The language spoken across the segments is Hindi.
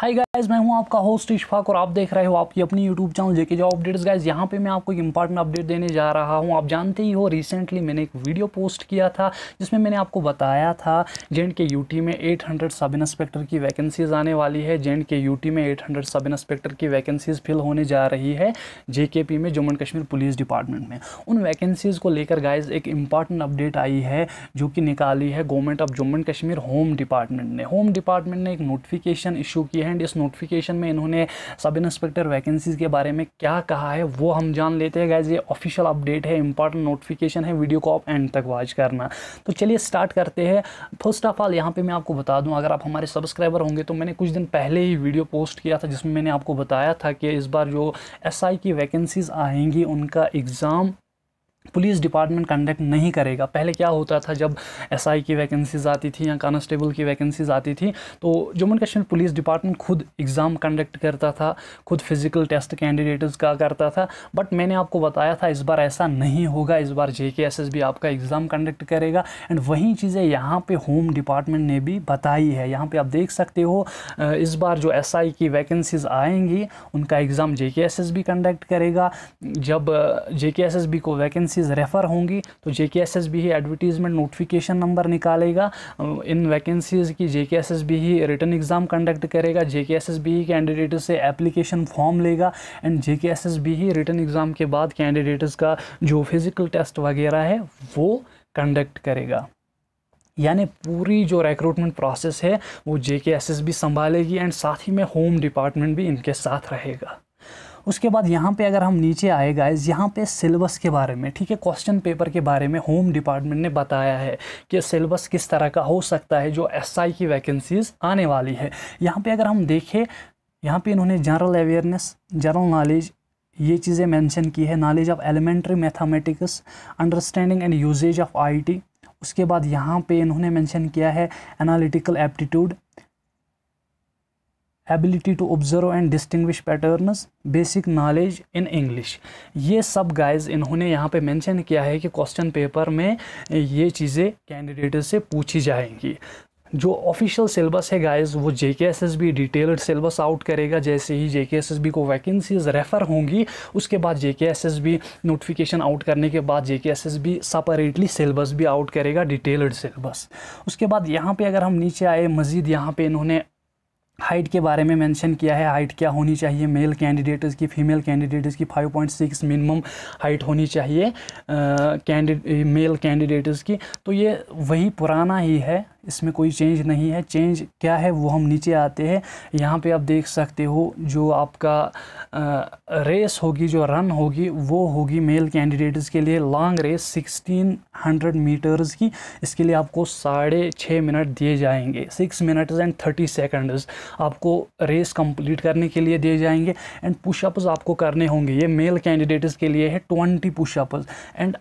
हाय गाइस मैं हूं आपका होस्ट इशफाक और आप देख रहे हो आपकी अपनी YouTube channel JK job updates guys यहां पे मैं आपको एक इंपॉर्टेंट अपडेट देने जा रहा हूं आप जानते ही हो रिसेंटली मैंने एक वीडियो पोस्ट किया था जिसमें मैंने आपको बताया था जे के यूटी में 800 सब इंस्पेक्टर की वैकेंसीज आने वाली है जे के यू में एट सब इंस्पेक्टर की वैकेंसीज फिल होने जा रही है जे में Jammu and Kashmir police department में उन वैकेंसीज़ को लेकर गाइज एक इंपॉर्टेंट अपडेट आई है जो कि निकाली है government of Jammu and Kashmir home department ने होम डिपार्टमेंट ने एक नोटिफिकेशन इशू की है एंड इस नोटिफिकेशन में इन्होंने सब इंस्पेक्टर वैकेंसीज़ के बारे में क्या कहा है वो हम जान लेते हैं गैज़ ये ऑफिशियल अपडेट है इंपॉर्टेंट नोटिफिकेशन है वीडियो को आप एंड तक वॉच करना तो चलिए स्टार्ट करते हैं फर्स्ट ऑफ ऑल यहाँ पर मैं आपको बता दूँ अगर आप हमारे सब्सक्राइबर होंगे तो मैंने कुछ दिन पहले ही वीडियो पोस्ट किया था जिसमें मैंने आपको बताया था कि इस बार जो एस की वैकेंसीज़ आएंगी उनका एग्ज़ाम पुलिस डिपार्टमेंट कंडक्ट नहीं करेगा पहले क्या होता था जब एसआई की वैकेंसीज आती थी या कांस्टेबल की वैकेंसीज आती थी तो Jammu and Kashmir police department खुद एग्ज़ाम कंडक्ट करता था खुद फिज़िकल टेस्ट कैंडिडेट्स का करता था बट मैंने आपको बताया था इस बार ऐसा नहीं होगा इस बार J K S S B आपका एग्ज़ाम कंडक्ट करेगा एंड वही चीज़ें यहाँ पर होम डिपार्टमेंट ने भी बताई है यहाँ पर आप देख सकते हो इस बार जो एस आई की वैकेंसीज आएंगी उनका एग्ज़ाम जे K S S B conduct करेगा जब J K S S B को वैकेंसी वैकेंसीज़ रेफ़र होंगी तो J K S S B ही एडवर्टीज़मेंट नोटिफिकेशन नंबर निकालेगा इन वैकेंसीज़ की J K S S B ही रिटर्न एग्ज़ाम कंडक्ट करेगा J K S S B ही कैंडिडेट से एप्लीकेशन फॉर्म लेगा and J K S S B ही रिटर्न एग्ज़ाम के बाद कैंडिडेट्स का जो फिज़िकल टेस्ट वगैरह है वो कंडक्ट करेगा यानी पूरी जो रिक्रूटमेंट प्रोसेस है वो J K S S B संभालेगी एंड साथ ही में होम डिपार्टमेंट भी इनके साथ रहेगा उसके बाद यहाँ पे अगर हम नीचे आए गाइज यहाँ पे सिलेबस के बारे में ठीक है क्वेश्चन पेपर के बारे में होम डिपार्टमेंट ने बताया है कि सिलेबस किस तरह का हो सकता है जो एसआई की वैकेंसीज आने वाली है यहाँ पे अगर हम देखें यहाँ पे इन्होंने जनरल अवेयरनेस जनरल नॉलेज ये चीज़ें मैंशन की है knowledge of elementary mathematics understanding and usages of I उसके बाद यहाँ पे इन्होंने मेंशन किया है analytical aptitude ability to observe and distinguish patterns basic knowledge in English ये सब गाइज़ इन्होंने यहाँ पे मेंशन किया है कि क्वेश्चन पेपर में ये चीज़ें कैंडिडेट से पूछी जाएंगी जो ऑफिशियल सिलेबस है गाइस वो J K S S B detailed syllabus out करेगा जैसे ही J K S S B को वैकेंसीज रेफ़र होंगी उसके बाद J K S S B notification out करने के बाद J K S S B separately syllabus भी आउट करेगा डिटेल्ड सिलेबस उसके बाद यहाँ पे अगर हम नीचे आए मज़ीद यहाँ पे इन्होंने हाइट के बारे में मेंशन किया है हाइट क्या होनी चाहिए मेल कैंडिडेट्स की फीमेल कैंडिडेट्स की 5.6 मिनिमम हाइट होनी चाहिए कैंडिडेट मेल कैंडिडेट्स की तो ये वही पुराना ही है इसमें कोई चेंज नहीं है चेंज क्या है वो हम नीचे आते हैं यहाँ पे आप देख सकते हो जो आपका आ, रेस होगी जो रन होगी वो होगी मेल कैंडिडेट्स के लिए लॉन्ग रेस 1600 मीटर्स की इसके लिए आपको साढ़े छः मिनट दिए जाएंगे six minutes and thirty seconds आपको रेस कंप्लीट करने के लिए दिए जाएंगे एंड पुशअप्स आपको करने होंगे ये मेल कैंडिडेट्स के लिए है twenty pushups and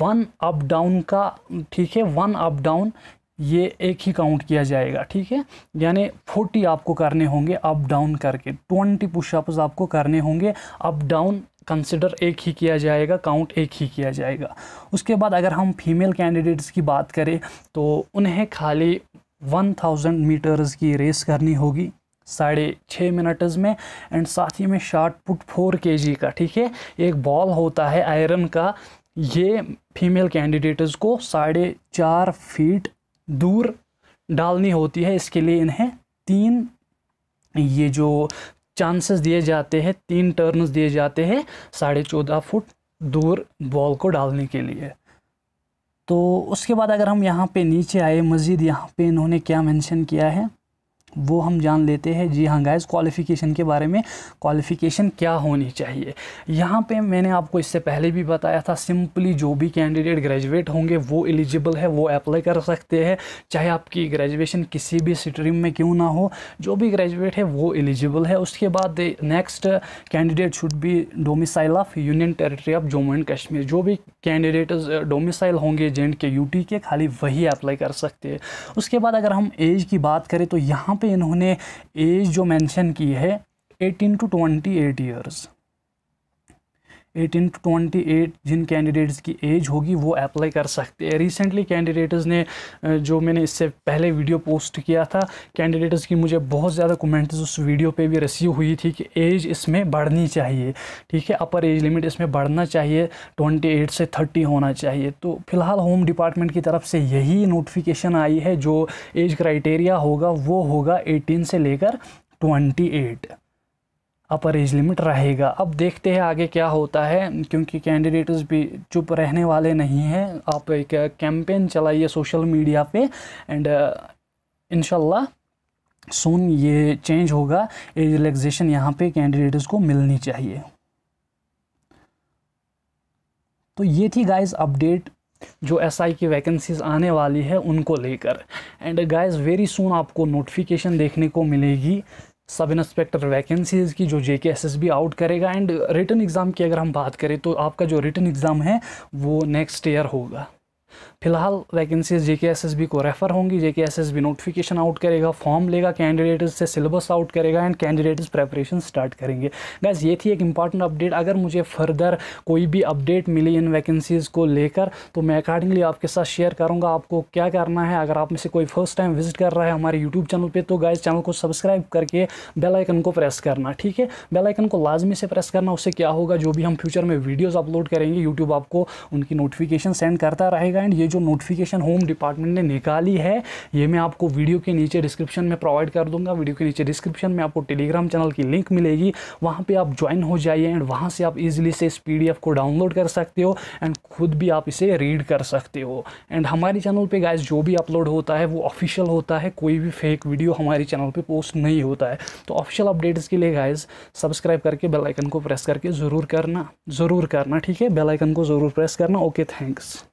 one up down का ठीक है वन अप डाउन ये एक ही काउंट किया जाएगा ठीक है यानी फोर्टी आपको करने होंगे अप डाउन करके ट्वेंटी पुशअप्स आपको करने होंगे अप डाउन कंसिडर एक ही किया जाएगा काउंट एक ही किया जाएगा उसके बाद अगर हम फीमेल कैंडिडेट्स की बात करें तो उन्हें खाली वन थाउजेंड मीटर्स की रेस करनी होगी साढ़े छः मिनट्स में एंड साथ ही में शार्ट पुट फोर के का ठीक है एक बॉल होता है आयरन का ये फीमेल कैंडिडेट्स को साढ़े चार फीट दूर डालनी होती है इसके लिए इन्हें तीन ये जो चांसेस दिए जाते हैं तीन टर्न्स दिए जाते हैं साढ़े चौदह फुट दूर बॉल को डालने के लिए तो उसके बाद अगर हम यहाँ पे नीचे आए मज़ीद यहाँ पे इन्होंने क्या मेंशन किया है वो हम जान लेते हैं जी हाँ गाइज क्वालिफ़िकेशन के बारे में क्वालिफ़िकेशन क्या होनी चाहिए यहाँ पे मैंने आपको इससे पहले भी बताया था सिंपली जो भी कैंडिडेट ग्रेजुएट होंगे वो एलिजिबल है वो अप्लाई कर सकते हैं चाहे आपकी ग्रेजुएशन किसी भी स्ट्रीम में क्यों ना हो जो भी ग्रेजुएट है वो एलिजिबल है उसके बाद next candidate should be domicile of union territory of Jammu and Kashmir जो भी कैंडिडेट डोमिसाइल uh, होंगे जे के यू के खाली वही अप्लाई कर सकते हैं उसके बाद अगर हम एज की बात करें तो यहाँ पे इन्होंने एज जो मेंशन की है 18 to 28 years eighteen to twenty eight जिन कैंडिडेट्स की एज होगी वो अप्लाई कर सकते हैं रिसेंटली कैंडिडेट्स ने जो मैंने इससे पहले वीडियो पोस्ट किया था कैंडिडेट्स की मुझे बहुत ज़्यादा कमेंट्स उस वीडियो पे भी रिसीव हुई थी कि एज इसमें बढ़नी चाहिए ठीक है अपर एज लिमिट इसमें बढ़ना चाहिए एट से थर्टी होना चाहिए तो फिलहाल होम डिपार्टमेंट की तरफ से यही नोटिफिकेशन आई है जो एज क्राइटेरिया होगा वो होगा एटीन से लेकर twenty eight upper age limit रहेगा अब देखते हैं आगे क्या होता है क्योंकि कैंडिडेट्स भी चुप रहने वाले नहीं हैं आप एक कैंपेन चलाइए सोशल मीडिया पे एंड इनशाला सुन ये चेंज होगा एज रिलैक्सेशन यहाँ पे कैंडिडेट्स को मिलनी चाहिए तो ये थी गाइस अपडेट जो एस SI की वैकेंसीज आने वाली है उनको लेकर एंड गाइस वेरी सुन आपको नोटिफिकेशन देखने को मिलेगी सब इंस्पेक्टर वैकेंसीज़ की जो J K S S B out करेगा एंड रिटर्न एग्ज़ाम की अगर हम बात करें तो आपका जो रिटर्न एग्ज़ाम है वो नेक्स्ट ईयर होगा फिलहाल वैकेंसीज जे को रेफ़र होंगी जे के नोटिफिकेशन आउट करेगा फॉर्म लेगा कैंडिडेट से सिलेबस आउट करेगा एंड कैंडिडेट्स प्रेपरेशन स्टार्ट करेंगे गैस ये थी एक इंपॉर्टेंट अपडेट अगर मुझे फर्दर कोई भी अपडेट मिली इन वैकेंसीज़ को लेकर तो मैं अकॉर्डिंगली आपके साथ शेयर करूँगा आपको क्या करना है अगर आप में से कोई फर्स्ट टाइम विजिट कर रहा है हमारे यूट्यूब चैनल पर तो गैस चैनल को सब्सक्राइब करके बेल आइकन को प्रेस करना ठीक है बेल आइकन को लाजमी से प्रेस करना उससे क्या होगा जो भी हम फ्यूचर में वीडियोज़ अपलोड करेंगे यूट्यूब आपको उनकी नोटिफिकेशन सेंड करता रहेगा एंड ये जो नोटिफिकेशन होम डिपार्टमेंट ने निकाली है ये मैं आपको वीडियो के नीचे डिस्क्रिप्शन में प्रोवाइड कर दूंगा वीडियो के नीचे डिस्क्रिप्शन में आपको टेलीग्राम चैनल की लिंक मिलेगी वहाँ पर आप ज्वाइन हो जाइए एंड वहाँ से आप ईजिली से इस पी को डाउनलोड कर सकते हो एंड खुद भी आप इसे रीड कर सकते हो एंड हमारे चैनल पर गाइज जो भी अपलोड होता है वो ऑफिशियल होता है कोई भी फेक वीडियो हमारे चैनल पर पोस्ट नहीं होता है तो ऑफिशियल अपडेट्स के लिए गाइज सब्सक्राइब करके बेल आइकन को प्रेस करके ज़रूर करना ज़रूर करना ठीक है बेल आइकन को ज़रूर प्रेस करना ओके थैंक्स